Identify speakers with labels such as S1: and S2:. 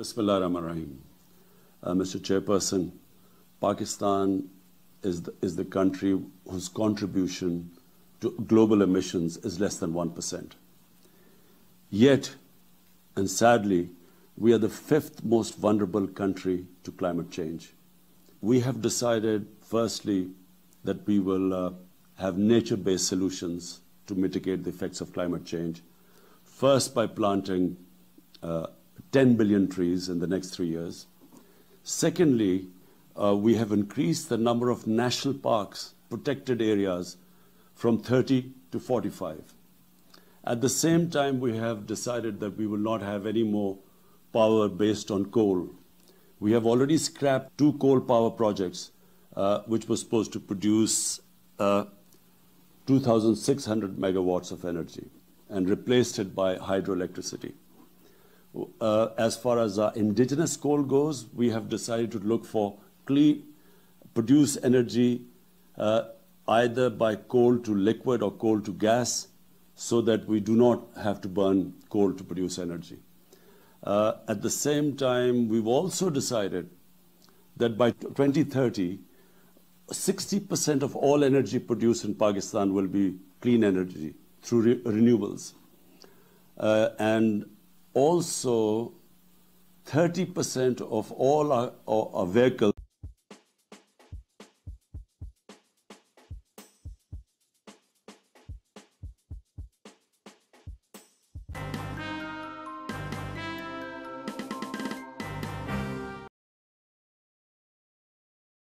S1: Bismillah ar-Rahman ar-Rahim. Uh, Mr. Chairperson, Pakistan is the, is the country whose contribution to global emissions is less than 1%. Yet, and sadly, we are the fifth most vulnerable country to climate change. We have decided, firstly, that we will uh, have nature-based solutions to mitigate the effects of climate change, first by planting uh, 10 billion trees in the next three years. Secondly, uh, we have increased the number of national parks, protected areas, from 30 to 45. At the same time, we have decided that we will not have any more power based on coal. We have already scrapped two coal power projects, uh, which were supposed to produce uh, 2,600 megawatts of energy and replaced it by hydroelectricity uh, as far as our indigenous coal goes, we have decided to look for clean, produce energy uh, either by coal to liquid or coal to gas so that we do not have to burn coal to produce energy. Uh, at the same time, we've also decided that by 2030, 60% of all energy produced in Pakistan will be clean energy through re renewables. Uh, and also 30% of all our, our, vehicles